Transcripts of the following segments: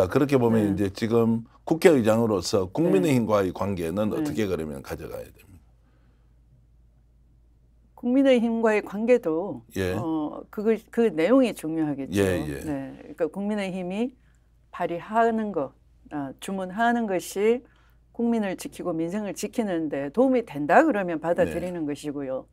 자 그렇게 보면 네. 이제 지금 국회의장으로서 국민의힘과의 네. 관계는 네. 어떻게 그러면 가져가야 됩니까? 국민의힘과의 관계도 예. 어, 그걸 그 내용이 중요하겠죠. 예, 예. 네, 그러니까 국민의힘이 발의하는 것, 아, 주문하는 것이 국민을 지키고 민생을 지키는데 도움이 된다 그러면 받아들이는 네. 것이고요.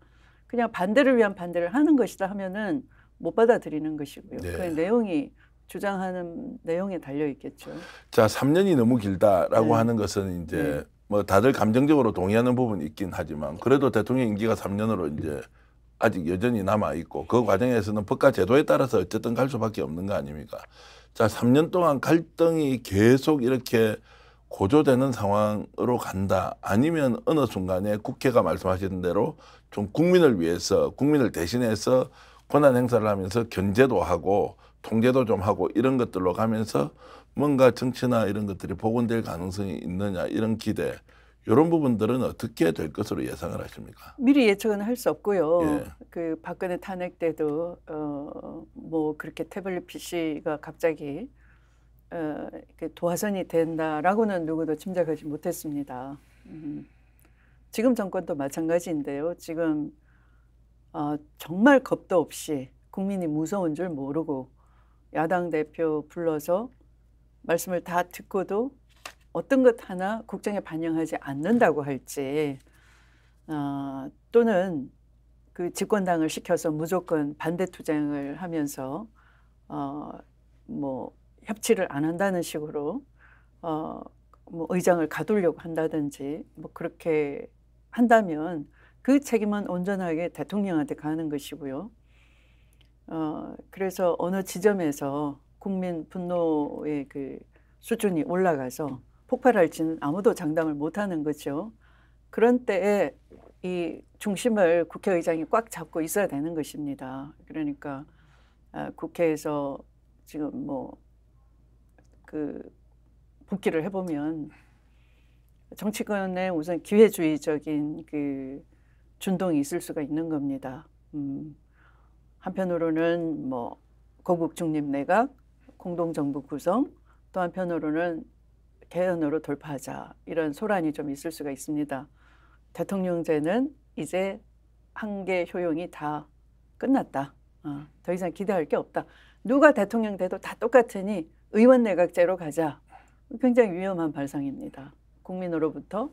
그냥 반대를 위한 반대를 하는 것이다 하면은 못 받아들이는 것이고요. 그 네. 그 내용이 주장하는 내용에 달려 있겠죠. 자, 3년이 너무 길다라고 네. 하는 것은 이제 네. 뭐 다들 감정적으로 동의하는 부분이 있긴 하지만 그래도 대통령 임기가 3년으로 이제 아직 여전히 남아 있고 그 과정에서는 법과 제도에 따라서 어쨌든 갈 수밖에 없는 거 아닙니까? 자, 3년 동안 갈등이 계속 이렇게 고조되는 상황으로 간다. 아니면 어느 순간에 국회가 말씀하신 대로 좀 국민을 위해서 국민을 대신해서 권한 행사를 하면서 견제도 하고 통제도 좀 하고 이런 것들로 가면서 뭔가 정치나 이런 것들이 복원될 가능성이 있느냐 이런 기대 이런 부분들은 어떻게 될 것으로 예상을 하십니까? 미리 예측은 할 수 없고요. 예. 그 박근혜 탄핵 때도 어뭐 그렇게 태블릿 PC가 갑자기 어 도화선이 된다라고는 누구도 짐작하지 못했습니다. 음. 지금 정권도 마찬가지인데요. 지금 어 정말 겁도 없이 국민이 무서운 줄 모르고 야당 대표 불러서 말씀을 다 듣고도 어떤 것 하나 국정에 반영하지 않는다고 할지 어, 또는 그 집권당을 시켜서 무조건 반대 투쟁을 하면서 어, 뭐 협치를 안 한다는 식으로 어, 뭐 의장을 가두려고 한다든지 뭐 그렇게 한다면 그 책임은 온전하게 대통령한테 가는 것이고요. 어, 그래서 어느 지점에서 국민 분노의 그 수준이 올라가서 폭발할지는 아무도 장담을 못하는 거죠. 그런 때에 이 중심을 국회의장이 꽉 잡고 있어야 되는 것입니다. 그러니까 아, 국회에서 지금 뭐그 복귀를 해보면 정치권의 우선 기회주의적인 그 준동이 있을 수가 있는 겁니다. 음. 한편으로는 뭐 고국 중립내각, 공동정부 구성, 또 한편으로는 개헌으로 돌파하자 이런 소란이 좀 있을 수가 있습니다. 대통령제는 이제 한계 효용이 다 끝났다. 어, 더 이상 기대할 게 없다. 누가 대통령 돼도 다 똑같으니 의원 내각제로 가자. 굉장히 위험한 발상입니다. 국민으로부터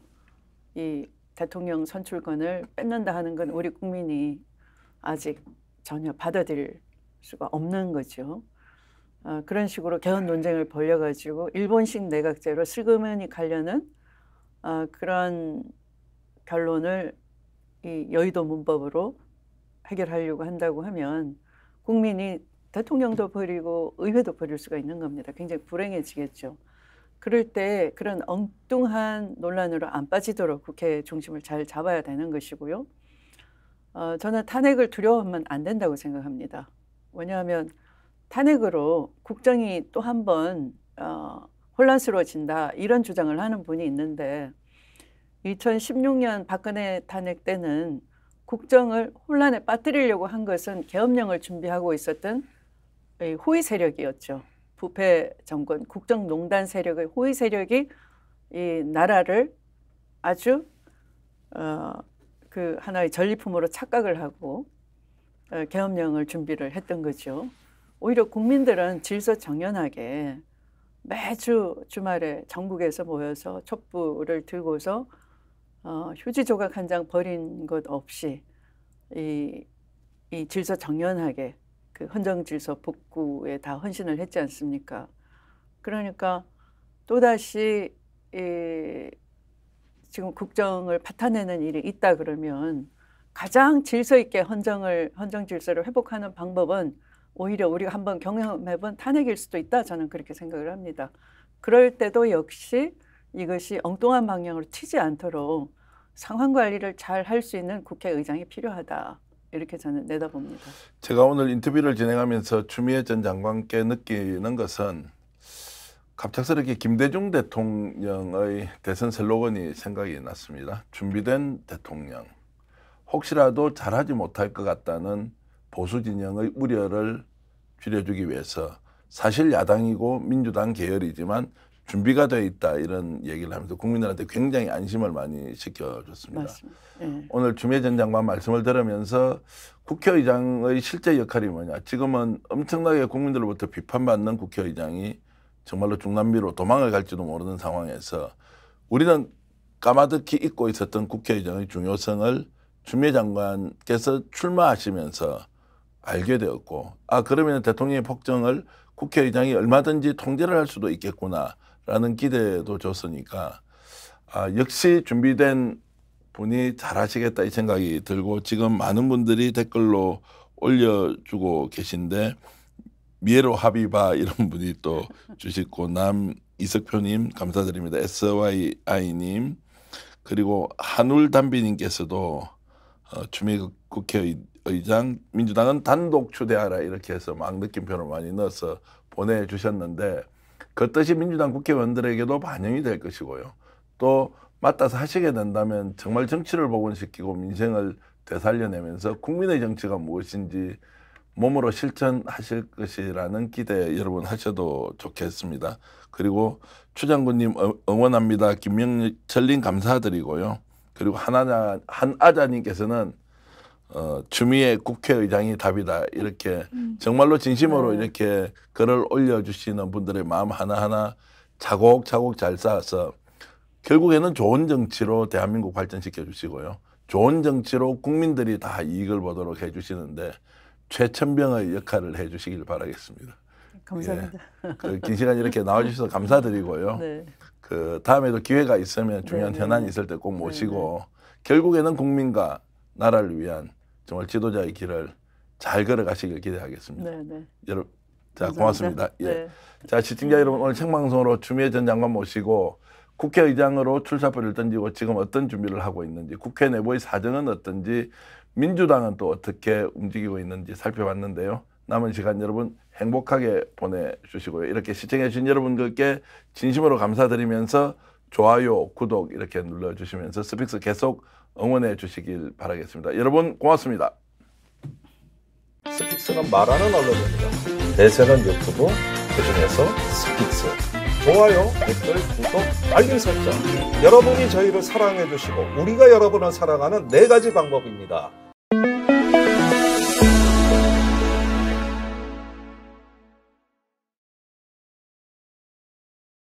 이 대통령 선출권을 뺏는다 하는 건 우리 국민이 아직 전혀 받아들일 수가 없는 거죠. 어, 그런 식으로 개헌 논쟁을 벌려가지고 일본식 내각제로 슬그머니 가려는 어, 그런 결론을 이 여의도 문법으로 해결하려고 한다고 하면 국민이 대통령도 버리고 의회도 버릴 수가 있는 겁니다. 굉장히 불행해지겠죠. 그럴 때 그런 엉뚱한 논란으로 안 빠지도록 국회 중심을 잘 잡아야 되는 것이고요. 어, 저는 탄핵을 두려워하면 안 된다고 생각합니다. 왜냐하면 탄핵으로 국정이 또 한번 어, 혼란스러워진다 이런 주장을 하는 분이 있는데 2016년 박근혜 탄핵 때는 국정을 혼란에 빠뜨리려고 한 것은 계엄령을 준비하고 있었던 호위 세력이었죠. 부패 정권, 국정농단 세력의 호위 세력이 이 나라를 아주 어, 그 하나의 전리품으로 착각을 하고 어, 계엄령을 준비를 했던 거죠. 오히려 국민들은 질서정연하게 매주 주말에 전국에서 모여서 촛불을 들고서 어, 휴지 조각 한 장 버린 것 없이 이, 이 질서정연하게 그 헌정질서 복구에 다 헌신을 했지 않습니까? 그러니까 또다시 이 지금 국정을 받아내는 일이 있다 그러면 가장 질서 있게 헌정을 헌정 질서를 회복하는 방법은 오히려 우리가 한번 경험해본 탄핵일 수도 있다 저는 그렇게 생각을 합니다. 그럴 때도 역시 이것이 엉뚱한 방향으로 튀지 않도록 상황 관리를 잘 할 수 있는 국회의장이 필요하다. 이렇게 저는 내다봅니다. 제가 오늘 인터뷰를 진행하면서 추미애 전 장관께 느끼는 것은 갑작스럽게 김대중 대통령의 대선 슬로건이 생각이 났습니다. 준비된 대통령. 혹시라도 잘하지 못할 것 같다는 보수 진영의 우려를 줄여주기 위해서 사실 야당이고 민주당 계열이지만 준비가 되어 있다 이런 얘기를 하면서 국민들한테 굉장히 안심을 많이 시켜줬습니다. 네. 오늘 주미 전 장관 말씀을 들으면서 국회의장의 실제 역할이 뭐냐. 지금은 엄청나게 국민들로부터 비판받는 국회의장이 정말로 중남미로 도망을 갈지도 모르는 상황에서 우리는 까마득히 잊고 있었던 국회의장의 중요성을 주미 장관께서 출마하시면서 알게 되었고 아 그러면 대통령의 폭정을 국회의장이 얼마든지 통제를 할 수도 있겠구나라는 기대도 줬으니까 아, 역시 준비된 분이 잘하시겠다 이 생각이 들고 지금 많은 분들이 댓글로 올려주고 계신데 미에로 하비바 이런 분이 또 주시고 남 이석표님 감사드립니다. SYI님 그리고 한울 담비님께서도 어, 추미 국회의장 민주당은 단독 추대하라 이렇게 해서 막 느낌표를 많이 넣어서 보내주셨는데 그 뜻이 민주당 국회의원들에게도 반영이 될 것이고요. 또 맡아서 하시게 된다면 정말 정치를 복원시키고 민생을 되살려내면서 국민의 정치가 무엇인지 몸으로 실천하실 것이라는 기대 여러분 하셔도 좋겠습니다. 그리고 추장군님 어, 응원합니다. 김명철님 감사드리고요. 그리고 한아자, 한아자님께서는 어, 주미의 국회의장이 답이다. 이렇게 음. 정말로 진심으로 네. 이렇게 글을 올려주시는 분들의 마음 하나하나 차곡차곡 잘 쌓아서 결국에는 좋은 정치로 대한민국 발전시켜 주시고요. 좋은 정치로 국민들이 다 이익을 보도록 해 주시는데 최천병의 역할을 해주시길 바라겠습니다. 감사합니다. 예. 그긴 시간 이렇게 나와주셔서 감사드리고요. 네. 그 다음에도 기회가 있으면 중요한 네네. 현안이 있을 때 꼭 모시고 네네. 네. 결국에는 국민과 나라를 위한 정말 지도자의 길을 잘 걸어가시길 기대하겠습니다. 네네. 네. 여러분, 자 감사합니다. 고맙습니다. 예. 네. 자 시청자 여러분 오늘 생방송으로 주미애 전 장관 모시고 국회의장으로 출사표를 던지고 지금 어떤 준비를 하고 있는지 국회 내부의 사정은 어떤지 민주당은 또 어떻게 움직이고 있는지 살펴봤는데요. 남은 시간 여러분 행복하게 보내주시고요. 이렇게 시청해주신 여러분들께 진심으로 감사드리면서 좋아요, 구독 이렇게 눌러주시면서 스픽스 계속 응원해 주시길 바라겠습니다. 여러분 고맙습니다. 스픽스는 말하는 언론입니다. 대세는 유튜브, 그중에서 스픽스. 좋아요, 댓글, 구독, 알림 설정. 여러분이 저희를 사랑해 주시고 우리가 여러분을 사랑하는 네 가지 방법입니다.